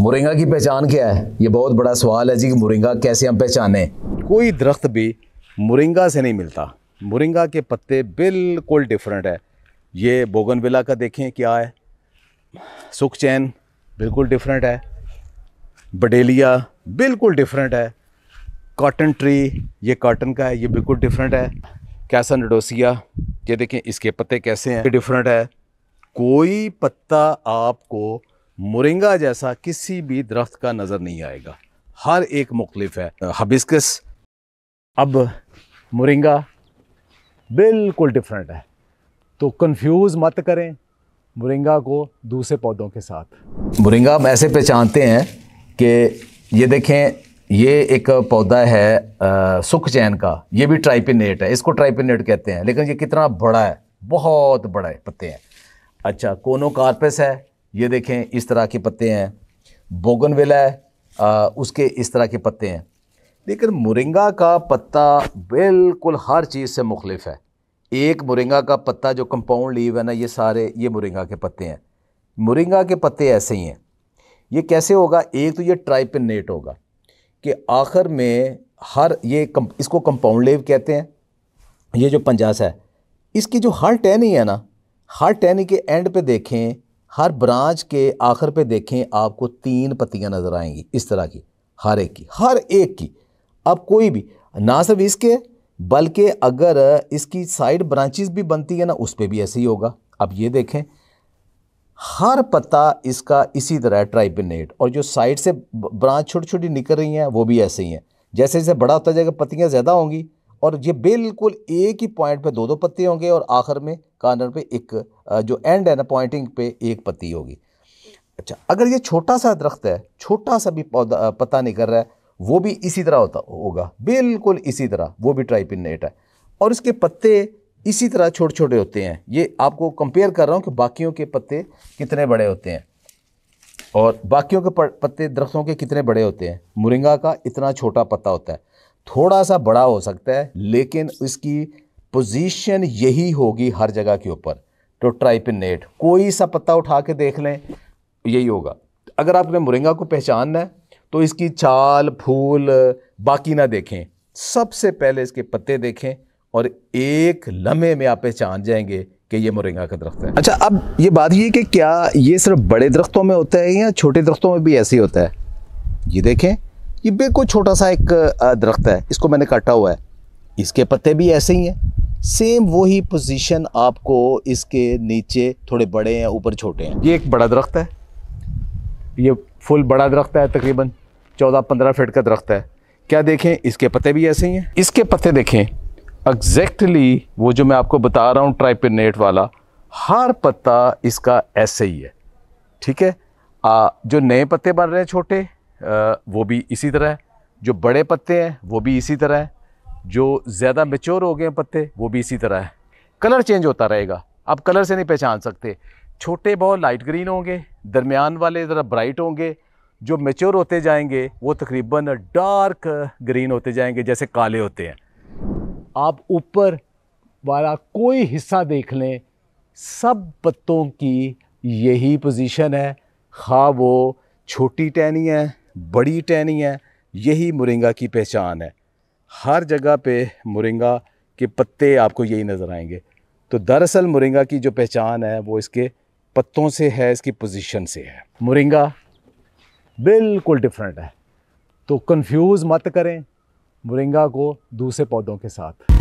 मुरिंगा की पहचान क्या है ये बहुत बड़ा सवाल है जी कि मुरिंगा कैसे हम पहचाने कोई दरख्त भी मुरिंगा से नहीं मिलता मुरिंगा के पत्ते बिल्कुल डिफरेंट है ये बोगनविला का देखें क्या है सुख चैन बिल्कुल डिफरेंट है बडेलिया बिल्कुल डिफरेंट है कॉटन ट्री ये कॉटन का है ये बिल्कुल डिफरेंट है कैसा नडोसिया ये देखें इसके पत्ते कैसे हैं डिफरेंट है कोई पत्ता आपको मुरिंगा जैसा किसी भी दरख्त का नज़र नहीं आएगा हर एक मुख्तफ है हबिस्कस अब मुरिंगा बिल्कुल डिफरेंट है तो कंफ्यूज मत करें मुरिंगा को दूसरे पौधों के साथ मुरिंगा हम ऐसे पहचानते हैं कि ये देखें ये एक पौधा है आ, सुख चैन का ये भी ट्राइपिनेट है इसको ट्राइपिनेट कहते हैं लेकिन ये कितना बड़ा है बहुत बड़ा है पत्ते हैं अच्छा कोनो कार्पस है ये देखें इस तरह के पत्ते हैं बोगन है उसके इस तरह के पत्ते हैं लेकिन मुरिंगा का पत्ता बिल्कुल हर चीज़ से मुख्तफ है एक मुरंगा का पत्ता जो कंपाउंड लीव है ना ये सारे ये मुरिंगा के पत्ते हैं मुरिंगा के पत्ते ऐसे ही हैं ये कैसे होगा एक तो ये ट्राइपिनेट होगा कि आखिर में हर ये कम, इसको कंपाउंड लेव कहते हैं ये जो पंजास है इसकी जो हर टहनी है ना हर टहनी के एंड पे देखें हर ब्रांच के आखिर पे देखें आपको तीन पत्तियां नज़र आएंगी इस तरह की हर एक की हर एक की अब कोई भी ना सिर्फ इसके बल्कि अगर इसकी साइड ब्रांचेस भी बनती है ना उस पर भी ऐसे ही होगा अब ये देखें हर पत्ता इसका इसी तरह ट्राइपिनेट और जो साइड से ब्रांच छोटी छोटी निकल रही हैं वो भी ऐसे ही हैं जैसे जैसे बड़ा होता जाएगा पत्तियाँ ज़्यादा होंगी और ये बिल्कुल एक ही पॉइंट पे दो दो पत्ते होंगे और आखिर में कॉर्नर पे एक जो एंड है ना पॉइंटिंग पे एक पत्ती होगी अच्छा अगर ये छोटा सा दरख्त है छोटा सा भी पौधा पत्ता नहीं कर रहा है वो भी इसी तरह होता होगा बिल्कुल इसी तरह वो भी ट्राइपिनेट है और इसके पत्ते इसी तरह छोटे छोटे होते हैं ये आपको कंपेयर कर रहा हूँ कि बाकियों के पत्ते कितने बड़े होते हैं और बाकियों के पत्ते दरख्तों के कितने बड़े होते हैं मुरिंगा का इतना छोटा पत्ता होता है थोड़ा सा बड़ा हो सकता है लेकिन इसकी पोजीशन यही होगी हर जगह के ऊपर तो ट्राइपिनेट कोई सा पत्ता उठा के देख लें यही होगा अगर आपने मुरिंगा को पहचानना है तो इसकी चाल फूल बाकी ना देखें सबसे पहले इसके पत्ते देखें और एक लम्हे में आप पहचान जाएंगे कि ये मुरंगा का दरख्त है अच्छा अब ये बात ये कि क्या ये सिर्फ बड़े दरख्तों में होता है या छोटे दरख्तों में भी ऐसे ही होता है ये देखें ये बिल्कुल छोटा सा एक दरख्त है इसको मैंने काटा हुआ है इसके पत्ते भी ऐसे ही हैं सेम वही पोजीशन आपको इसके नीचे थोड़े बड़े हैं ऊपर छोटे हैं ये एक बड़ा दरख्त है ये फुल बड़ा दरख्त है तकरीबन चौदह पंद्रह फीट का दरख्त है क्या देखें इसके पत्ते भी ऐसे ही हैं इसके पत्ते देखें एग्जैक्टली वो जो मैं आपको बता रहा हूँ ट्राइपिनेट वाला हर पत्ता इसका ऐसे ही है ठीक है आ, जो नए पत्ते बन रहे हैं छोटे आ, वो भी इसी तरह है जो बड़े पत्ते हैं वो भी इसी तरह है जो ज़्यादा मेच्योर हो गए हैं पत्ते वो भी इसी तरह है कलर चेंज होता रहेगा आप कलर से नहीं पहचान सकते छोटे बहुत लाइट ग्रीन होंगे दरमियान वाले ज़रा ब्राइट होंगे जो मेच्योर होते जाएंगे वो तकरीबन डार्क ग्रीन होते जाएंगे जैसे काले होते हैं आप ऊपर वाला कोई हिस्सा देख लें सब पत्तों की यही पोजीशन है खा हाँ, वो छोटी टहनी है बड़ी टहनी है यही मुरिंगा की पहचान है हर जगह पे मुरिंगा के पत्ते आपको यही नज़र आएंगे तो दरअसल मुरिंगा की जो पहचान है वो इसके पत्तों से है इसकी पोजीशन से है मुरिंगा बिल्कुल डिफरेंट है तो कंफ्यूज मत करें मुरिंगा को दूसरे पौधों के साथ